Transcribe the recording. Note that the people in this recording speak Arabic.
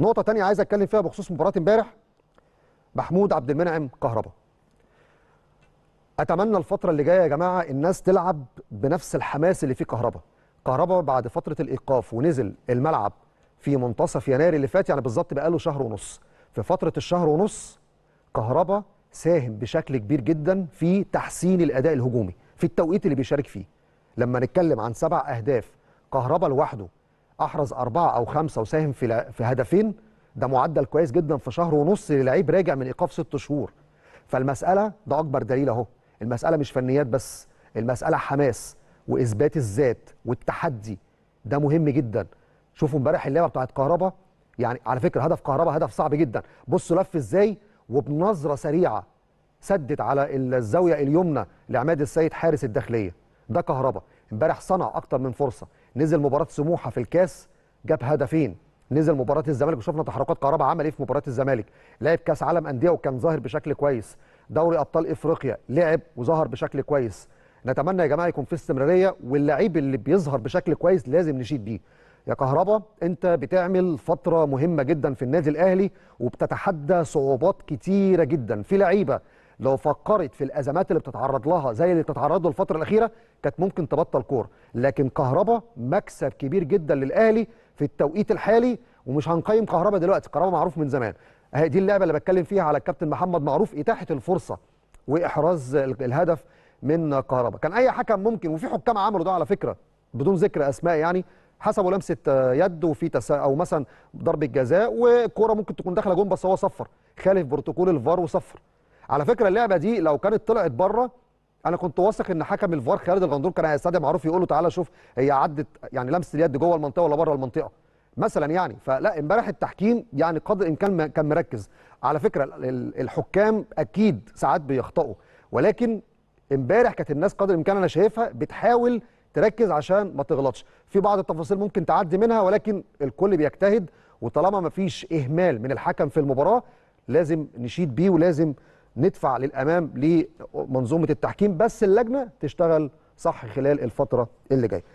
نقطه تانية عايز اتكلم فيها بخصوص مباراه امبارح محمود عبد المنعم كهربا اتمنى الفتره اللي جايه يا جماعه الناس تلعب بنفس الحماس اللي فيه كهربا كهربا بعد فتره الايقاف ونزل الملعب في منتصف يناير اللي فات يعني بالظبط بقاله شهر ونص في فتره الشهر ونص كهربا ساهم بشكل كبير جدا في تحسين الاداء الهجومي في التوقيت اللي بيشارك فيه لما نتكلم عن سبع اهداف كهربا لوحده احرز اربعه او خمسه وساهم في في هدفين ده معدل كويس جدا في شهر ونص للعيب راجع من ايقاف ست شهور فالمساله ده اكبر دليل اهو المساله مش فنيات بس المساله حماس واثبات الذات والتحدي ده مهم جدا شوفوا امبارح اللعبه بتاعت كهربا يعني على فكره هدف كهربا هدف صعب جدا بصوا لف ازاي وبنظره سريعه سدت على الزاويه اليمنى لعماد السيد حارس الداخليه ده كهربا امبارح صنع اكتر من فرصه نزل مباراه سموحه في الكاس جاب هدفين نزل مباراه الزمالك وشفنا تحركات قرابه عمل ايه في مباراه الزمالك لعب كاس عالم انديه وكان ظاهر بشكل كويس دوري ابطال افريقيا لعب وظهر بشكل كويس نتمنى يا جماعه يكون في استمراريه واللعيب اللي بيظهر بشكل كويس لازم نشيد بيه يا كهربا انت بتعمل فتره مهمه جدا في النادي الاهلي وبتتحدى صعوبات كتيره جدا في لعيبه لو فكرت في الازمات اللي بتتعرض لها زي اللي بتتعرض له الفتره الاخيره كانت ممكن تبطل كوره لكن كهربا مكسب كبير جدا للاهلي في التوقيت الحالي ومش هنقيم كهربا دلوقتي كهربا معروف من زمان اهي دي اللعبه اللي بتكلم فيها على الكابتن محمد معروف اتاحه الفرصه واحراز الهدف من كهربا كان اي حكم ممكن وفي حكام عملوا ده على فكره بدون ذكر اسماء يعني حسبوا لمسه يد وفي تسا او مثلا ضربه جزاء وكوره ممكن تكون داخله جون بس هو صفر خالف بروتوكول الفار وصفر على فكره اللعبه دي لو كانت طلعت بره انا كنت واثق ان حكم الفار خالد الغندور كان هيستدعي معروف يقول له تعالى شوف هي عدت يعني لمسه اليد جوه المنطقه ولا بره المنطقه مثلا يعني فلا امبارح التحكيم يعني قدر الامكان كان مركز على فكره الحكام اكيد ساعات بيخطئوا ولكن امبارح كانت الناس قدر الامكان انا شايفها بتحاول تركز عشان ما تغلطش في بعض التفاصيل ممكن تعدي منها ولكن الكل بيجتهد وطالما ما فيش اهمال من الحكم في المباراه لازم نشيد بيه ولازم ندفع للامام لمنظومه التحكيم بس اللجنه تشتغل صح خلال الفتره اللي جايه